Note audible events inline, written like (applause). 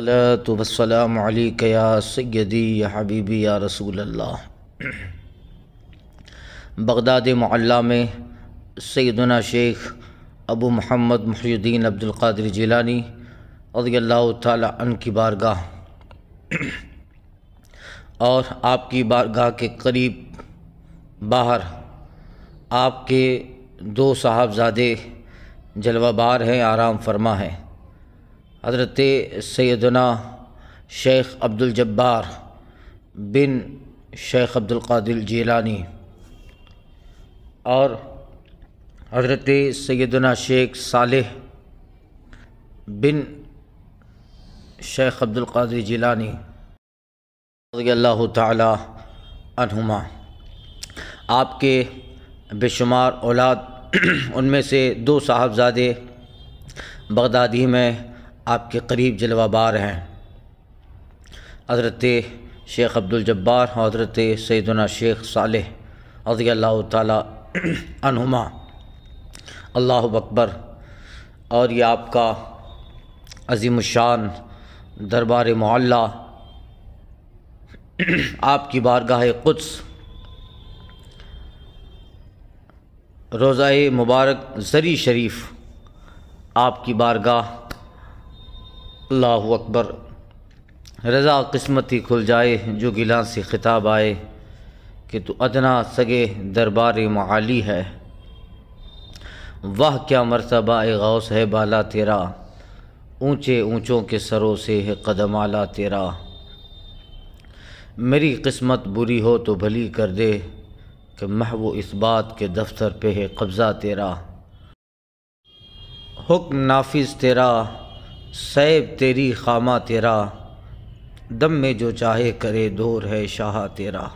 الصلاة والسلام علیک یا سیدی یا حبیبی یا رسول اللہ بغداد معلہ میں سیدنا شیخ ابو محمد محی الدین عبدالقادر جیلانی رضی اللہ تعالی عنہ کی بارگاہ اور آپ کی بارگاہ کے قریب باہر آپ کے دو صاحبزادے جلوہ بار ہیں آرام فرما ہیں حضرت سیدنا شیخ عبدالجبار بن شیخ عبدالقادل جیلانی اور حضرت سیدنا شیخ صالح بن شیخ عبد القادر جیلانی رضی اللہ تعالی عنہما آپ کے بے شمار اولاد (clears throat) ان میں سے دو صاحبزادے بغدادی میں آپ کے قریب جلوہ بار ہیں حضرت شیخ عبدالجبار حضرت سیدنا شیخ صالح رضی اللہ تعالیٰ عنہما اللہ اکبر اور یہ آپ کا عظیم الشان دربار معلّہ آپ کی بارگاہ قدس روزہ مبارک زری شریف آپ کی بارگاہ اللہ اکبر رضا قسمتی کھل جائے جو گلا سے خطاب آئے کہ تو ادنا سگے دربار معالی ہے وہ کیا مرتبہ غوث ہے بالا تیرا اونچے اونچوں کے سروں سے ہے قدم آلا تیرا میری قسمت بری ہو تو بھلی کر دے کہ محو اس بات کے دفتر پہ ہے قبضہ تیرا حکم نافذ تیرا سیب تیری خامہ تیرا دم میں جو چاہے کرے دور ہے شاہ تیرا